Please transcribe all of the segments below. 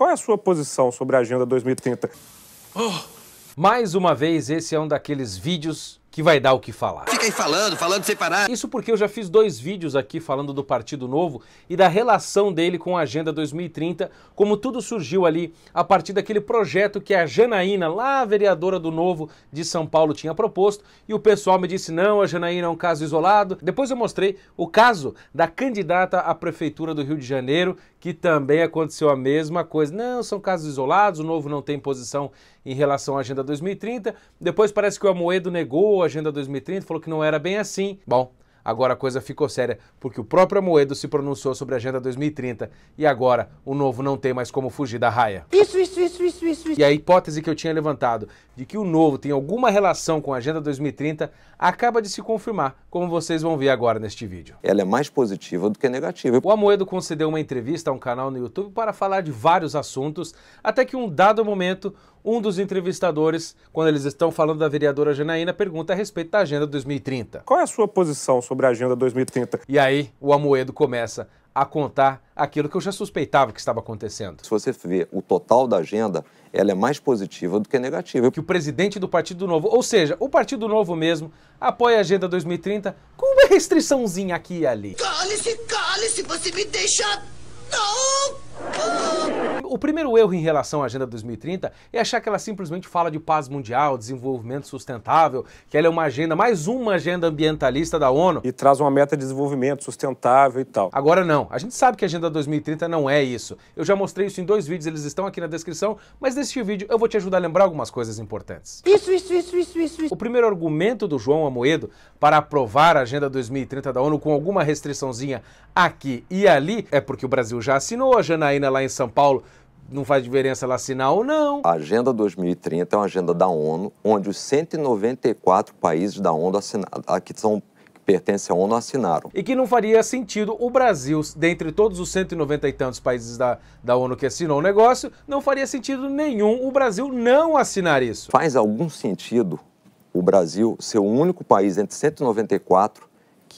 Qual é a sua posição sobre a Agenda 2030? Oh. Mais uma vez, esse é um daqueles vídeos que vai dar o que falar. Fica aí falando, falando sem parar. Isso porque eu já fiz dois vídeos aqui falando do Partido Novo e da relação dele com a Agenda 2030, como tudo surgiu ali a partir daquele projeto que a Janaína, lá a vereadora do Novo de São Paulo, tinha proposto e o pessoal me disse: não, a Janaína é um caso isolado. Depois eu mostrei o caso da candidata à Prefeitura do Rio de Janeiro, que também aconteceu a mesma coisa. Não, são casos isolados, o Novo não tem posição em relação à Agenda 2030. Depois parece que o Amoedo negou a Agenda 2030, falou que não era bem assim. Bom, Agora a coisa ficou séria, porque o próprio Amoedo se pronunciou sobre a Agenda 2030 e agora o novo não tem mais como fugir da raia. Isso, isso, isso, isso, isso. E a hipótese que eu tinha levantado de que o novo tem alguma relação com a Agenda 2030 acaba de se confirmar, como vocês vão ver agora neste vídeo. Ela é mais positiva do que negativa. O Amoedo concedeu uma entrevista a um canal no YouTube para falar de vários assuntos, até que um dado momento um dos entrevistadores, quando eles estão falando da vereadora Janaína, pergunta a respeito da Agenda 2030. Qual é a sua posição sobre a Agenda 2030? E aí o Amoedo começa a contar aquilo que eu já suspeitava que estava acontecendo. Se você ver o total da agenda, ela é mais positiva do que negativa. Que o presidente do Partido Novo, ou seja, o Partido Novo mesmo, apoia a Agenda 2030 com uma restriçãozinha aqui e ali. Cale-se, cale-se, você me deixa... Não! o primeiro erro em relação à Agenda 2030 é achar que ela simplesmente fala de paz mundial, desenvolvimento sustentável, que ela é uma agenda, mais uma agenda ambientalista da ONU. E traz uma meta de desenvolvimento sustentável e tal. Agora não. A gente sabe que a Agenda 2030 não é isso. Eu já mostrei isso em dois vídeos, eles estão aqui na descrição, mas neste vídeo eu vou te ajudar a lembrar algumas coisas importantes. Isso, isso, isso, isso, isso. isso. O primeiro argumento do João Amoedo para aprovar a Agenda 2030 da ONU com alguma restriçãozinha aqui e ali é porque o Brasil já assinou, a Janaína lá em São Paulo não faz diferença ela assinar ou não. A Agenda 2030 é uma agenda da ONU, onde os 194 países da ONU assinaram, que são pertence à ONU assinaram. E que não faria sentido o Brasil, dentre todos os 190 e tantos países da, da ONU que assinou o negócio, não faria sentido nenhum o Brasil não assinar isso. Faz algum sentido o Brasil ser o único país entre 194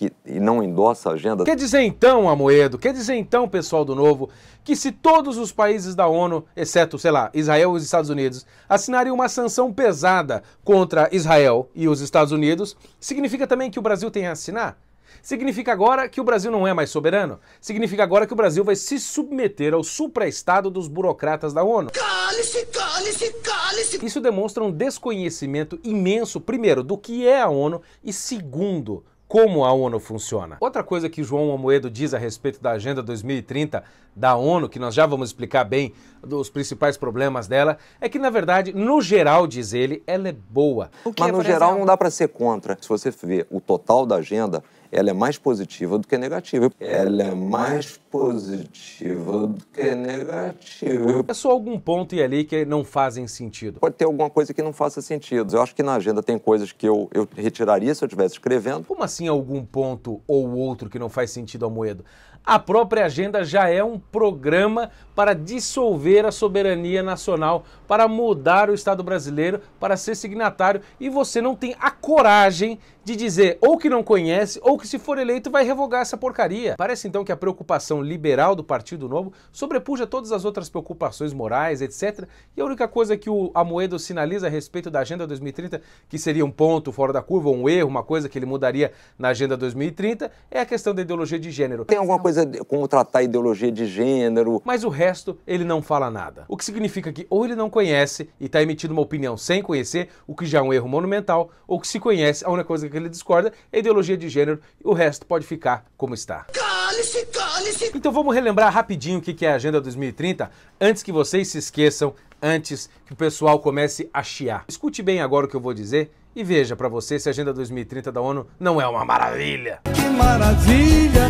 que e não endossa a agenda. Quer dizer então, Amoedo, quer dizer então, pessoal do Novo, que se todos os países da ONU, exceto, sei lá, Israel e os Estados Unidos, assinarem uma sanção pesada contra Israel e os Estados Unidos, significa também que o Brasil tem a assinar? Significa agora que o Brasil não é mais soberano? Significa agora que o Brasil vai se submeter ao supraestado dos burocratas da ONU? Cale-se, cale-se, cale-se! Isso demonstra um desconhecimento imenso, primeiro, do que é a ONU e, segundo, como a ONU funciona. Outra coisa que João Amoedo diz a respeito da Agenda 2030 da ONU, que nós já vamos explicar bem dos principais problemas dela, é que, na verdade, no geral, diz ele, ela é boa. Que, Mas é, no geral exemplo? não dá para ser contra. Se você ver o total da agenda, ela é mais positiva do que negativa. Ela é mais positiva do que negativa. É só algum ponto e ali que não fazem sentido. Pode ter alguma coisa que não faça sentido. Eu acho que na agenda tem coisas que eu, eu retiraria se eu estivesse escrevendo. Como assim algum ponto ou outro que não faz sentido ao Moedo? A própria agenda já é um programa para dissolver a soberania nacional, para mudar o Estado brasileiro, para ser signatário, e você não tem a coragem de dizer ou que não conhece ou que se for eleito vai revogar essa porcaria. Parece então que a preocupação liberal do Partido Novo sobrepuja todas as outras preocupações morais, etc. E a única coisa que o Amoedo sinaliza a respeito da Agenda 2030, que seria um ponto fora da curva, um erro, uma coisa que ele mudaria na Agenda 2030, é a questão da ideologia de gênero. Tem alguma coisa como tratar a ideologia de gênero? Mas o resto ele não fala nada. O que significa que ou ele não conhece e está emitindo uma opinião sem conhecer, o que já é um erro monumental, ou que se conhece, a única coisa que ele discorda é ideologia de gênero o resto pode ficar como está. Cale-se, cale-se! Então vamos relembrar rapidinho o que é a Agenda 2030, antes que vocês se esqueçam, antes que o pessoal comece a chiar. Escute bem agora o que eu vou dizer e veja para você se a Agenda 2030 da ONU não é uma maravilha. Que maravilha!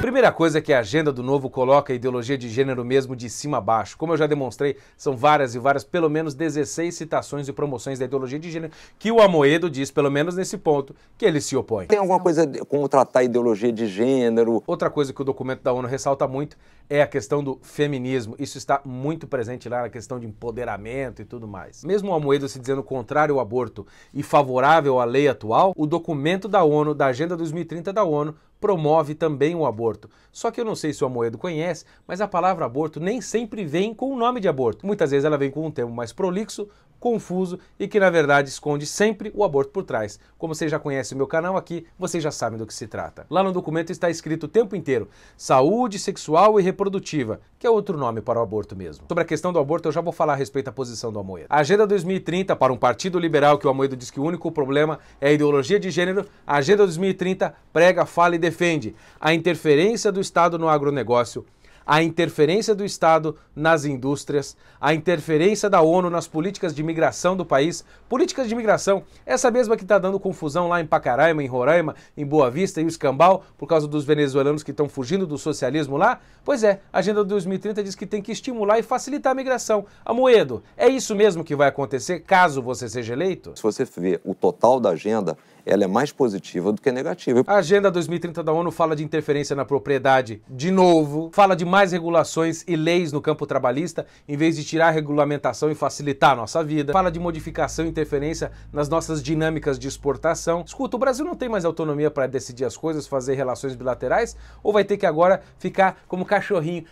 Primeira coisa é que a Agenda do Novo coloca a ideologia de gênero mesmo de cima a baixo. Como eu já demonstrei, são várias e várias, pelo menos 16 citações e promoções da ideologia de gênero que o Amoedo diz, pelo menos nesse ponto, que ele se opõe. Tem alguma coisa como tratar a ideologia de gênero? Outra coisa que o documento da ONU ressalta muito é a questão do feminismo. Isso está muito presente lá na questão de empoderamento e tudo mais. Mesmo o Amoedo se dizendo contrário ao aborto e favorável favorável à lei atual, o documento da ONU, da Agenda 2030 da ONU, promove também o aborto. Só que eu não sei se o Amoedo conhece, mas a palavra aborto nem sempre vem com o nome de aborto. Muitas vezes ela vem com um termo mais prolixo, confuso e que na verdade esconde sempre o aborto por trás. Como você já conhece o meu canal aqui, vocês já sabem do que se trata. Lá no documento está escrito o tempo inteiro: saúde sexual e reprodutiva, que é outro nome para o aborto mesmo. Sobre a questão do aborto, eu já vou falar a respeito da posição do Amoedo. A Agenda 2030 para um partido liberal que o Amoedo diz que o único problema é a ideologia de gênero, a Agenda 2030 prega, fala e defende a interferência do Estado no agronegócio a interferência do Estado nas indústrias, a interferência da ONU nas políticas de migração do país. Políticas de migração, essa mesma que está dando confusão lá em Pacaraima, em Roraima, em Boa Vista e Escambau, por causa dos venezuelanos que estão fugindo do socialismo lá? Pois é, a Agenda 2030 diz que tem que estimular e facilitar a migração. Amoedo, é isso mesmo que vai acontecer caso você seja eleito? Se você ver o total da agenda, ela é mais positiva do que negativa. A Agenda 2030 da ONU fala de interferência na propriedade de novo, fala de mais regulações e leis no campo trabalhista, em vez de tirar a regulamentação e facilitar a nossa vida, fala de modificação e interferência nas nossas dinâmicas de exportação. Escuta, o Brasil não tem mais autonomia para decidir as coisas, fazer relações bilaterais, ou vai ter que agora ficar como cachorrinho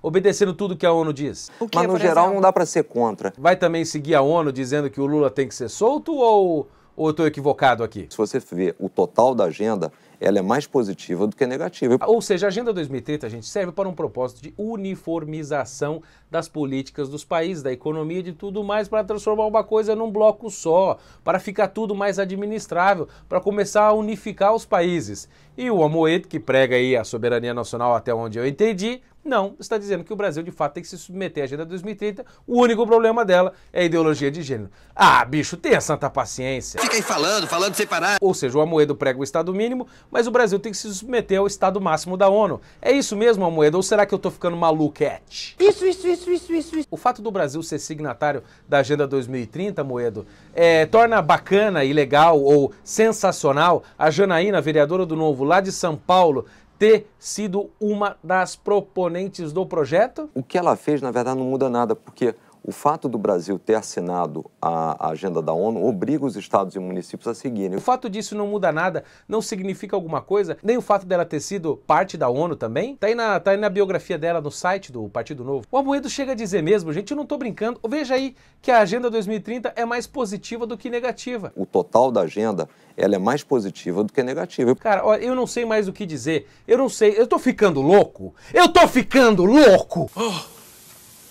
obedecendo tudo que a ONU diz. Que, Mas no é, geral exemplo? não dá para ser contra. Vai também seguir a ONU dizendo que o Lula tem que ser solto ou ou estou equivocado aqui? Se você ver o total da agenda, ela é mais positiva do que negativa. Ou seja, a Agenda 2030, a gente, serve para um propósito de uniformização das políticas dos países, da economia, de tudo mais, para transformar uma coisa num bloco só, para ficar tudo mais administrável, para começar a unificar os países. E o Amoedo, que prega aí a soberania nacional até onde eu entendi, não, está dizendo que o Brasil de fato tem que se submeter à Agenda 2030. O único problema dela é a ideologia de gênero. Ah, bicho, tenha santa paciência. Fica aí falando, falando sem parar. Ou seja, o Amoedo prega o Estado mínimo, mas o Brasil tem que se submeter ao Estado máximo da ONU. É isso mesmo, Amoedo? Ou será que eu estou ficando maluquete? Isso, isso, isso isso, isso, isso, isso. O fato do Brasil ser signatário da Agenda 2030, Moedo, é, torna bacana e legal ou sensacional a Janaína, vereadora do Novo, lá de São Paulo, ter sido uma das proponentes do projeto? O que ela fez, na verdade, não muda nada, porque o fato do Brasil ter assinado a agenda da ONU obriga os estados e municípios a seguirem. O fato disso não muda nada, não significa alguma coisa, nem o fato dela ter sido parte da ONU também. Tá aí na, tá aí na biografia dela no site do Partido Novo. O Amoedo chega a dizer mesmo, gente, eu não tô brincando. Veja aí que a Agenda 2030 é mais positiva do que negativa. O total da agenda, ela é mais positiva do que negativa. Cara, olha, eu não sei mais o que dizer. Eu não sei, eu tô ficando louco. Eu tô ficando louco! Oh.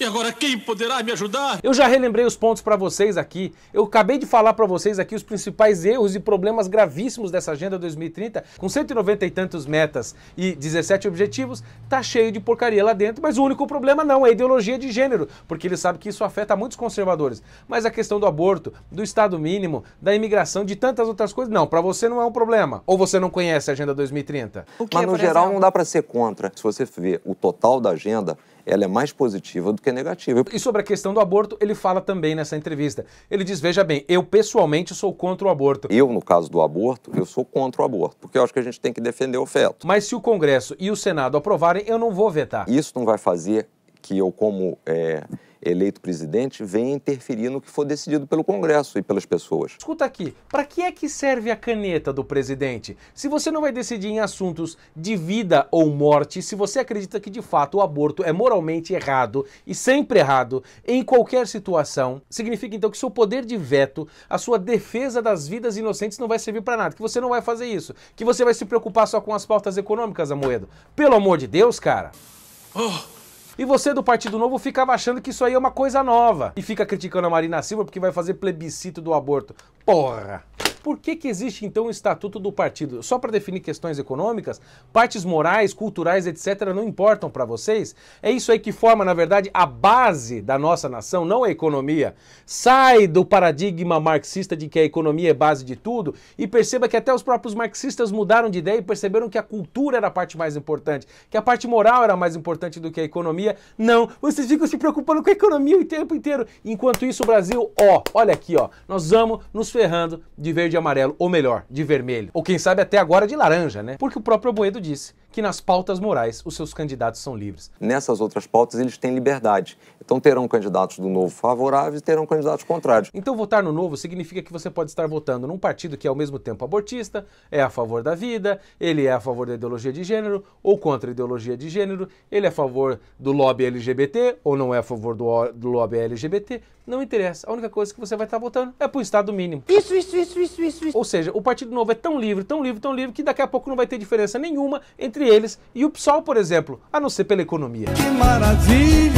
E agora quem poderá me ajudar? Eu já relembrei os pontos para vocês aqui. Eu acabei de falar para vocês aqui os principais erros e problemas gravíssimos dessa Agenda 2030, com 190 e tantos metas e 17 objetivos, tá cheio de porcaria lá dentro, mas o único problema não é a ideologia de gênero, porque ele sabe que isso afeta muitos conservadores. Mas a questão do aborto, do estado mínimo, da imigração, de tantas outras coisas, não, para você não é um problema. Ou você não conhece a Agenda 2030? Que, mas é, no geral exemplo? não dá para ser contra. Se você ver o total da agenda, ela é mais positiva do que negativa. E sobre a questão do aborto, ele fala também nessa entrevista. Ele diz: veja bem, eu pessoalmente sou contra o aborto. Eu, no caso do aborto, eu sou contra o aborto, porque eu acho que a gente tem que defender o feto. Mas se o Congresso e o Senado aprovarem, eu não vou vetar. Isso não vai fazer que eu, como é, eleito presidente, venha interferir no que for decidido pelo Congresso e pelas pessoas. Escuta aqui, para que é que serve a caneta do presidente? Se você não vai decidir em assuntos de vida ou morte, se você acredita que de fato o aborto é moralmente errado e sempre errado em qualquer situação, significa então que seu poder de veto, a sua defesa das vidas inocentes não vai servir para nada, que você não vai fazer isso, que você vai se preocupar só com as pautas econômicas, Amoedo. Pelo amor de Deus, cara. Oh. E você do Partido Novo ficava achando que isso aí é uma coisa nova e fica criticando a Marina Silva porque vai fazer plebiscito do aborto. Porra! por que, que existe então o estatuto do partido? Só para definir questões econômicas? Partes morais, culturais, etc., não importam para vocês? É isso aí que forma, na verdade, a base da nossa nação, não a economia. Sai do paradigma marxista de que a economia é base de tudo e perceba que até os próprios marxistas mudaram de ideia e perceberam que a cultura era a parte mais importante, que a parte moral era mais importante do que a economia. Não, vocês ficam se preocupando com a economia o tempo inteiro. Enquanto isso, o Brasil, ó, olha aqui, ó, nós vamos nos ferrando de verde de amarelo, ou melhor, de vermelho, ou quem sabe até agora de laranja, né? Porque o próprio Boedo disse: que nas pautas morais os seus candidatos são livres. Nessas outras pautas eles têm liberdade. Então terão candidatos do Novo favoráveis e terão candidatos contrários. Então votar no Novo significa que você pode estar votando num partido que é ao mesmo tempo abortista, é a favor da vida, ele é a favor da ideologia de gênero ou contra a ideologia de gênero, ele é a favor do lobby LGBT ou não é a favor do, do lobby LGBT, não interessa. A única coisa que você vai estar votando é pro Estado mínimo. Isso, isso, isso, isso, isso, isso. Ou seja, o Partido Novo é tão livre, tão livre, tão livre que daqui a pouco não vai ter diferença nenhuma entre entre eles e o PSOL, por exemplo, a não ser pela economia. Que maravilha!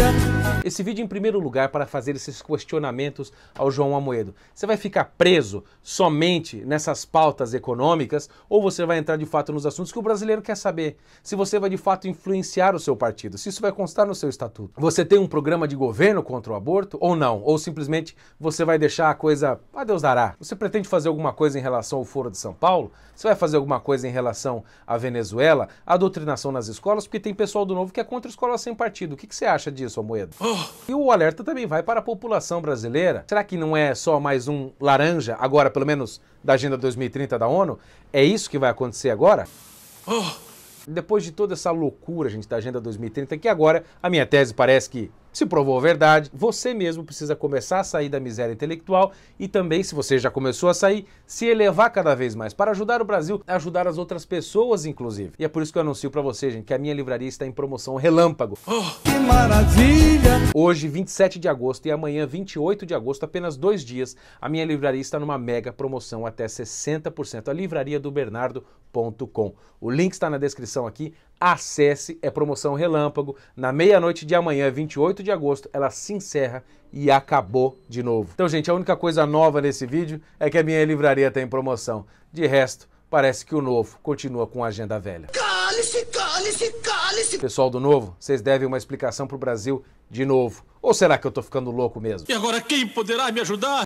Esse vídeo em primeiro lugar para fazer esses questionamentos ao João Amoedo. Você vai ficar preso somente nessas pautas econômicas ou você vai entrar de fato nos assuntos que o brasileiro quer saber? Se você vai de fato influenciar o seu partido, se isso vai constar no seu estatuto. Você tem um programa de governo contra o aborto ou não? Ou simplesmente você vai deixar a coisa a Deus dará? Você pretende fazer alguma coisa em relação ao Foro de São Paulo? Você vai fazer alguma coisa em relação à Venezuela? A a doutrinação nas escolas, porque tem pessoal do novo que é contra a escola sem partido. O que, que você acha disso, Amoedo? Oh. E o alerta também vai para a população brasileira. Será que não é só mais um laranja, agora pelo menos da Agenda 2030 da ONU? É isso que vai acontecer agora? Oh. Depois de toda essa loucura, gente, da Agenda 2030, que agora a minha tese parece que se provou verdade, você mesmo precisa começar a sair da miséria intelectual e também, se você já começou a sair, se elevar cada vez mais para ajudar o Brasil, ajudar as outras pessoas, inclusive. E é por isso que eu anuncio para você, gente, que a minha livraria está em promoção relâmpago. Oh, que maravilha! Hoje, 27 de agosto e amanhã, 28 de agosto, apenas dois dias, a minha livraria está numa mega promoção até 60%. A livraria do Bernardo.com. O link está na descrição aqui acesse, é promoção relâmpago. Na meia-noite de amanhã, 28 de agosto, ela se encerra e acabou de novo. Então, gente, a única coisa nova nesse vídeo é que a minha livraria tem promoção. De resto, parece que o novo continua com a agenda velha. Cale-se, cale-se, cale-se! Pessoal do novo, vocês devem uma explicação pro Brasil de novo. Ou será que eu tô ficando louco mesmo? E agora quem poderá me ajudar?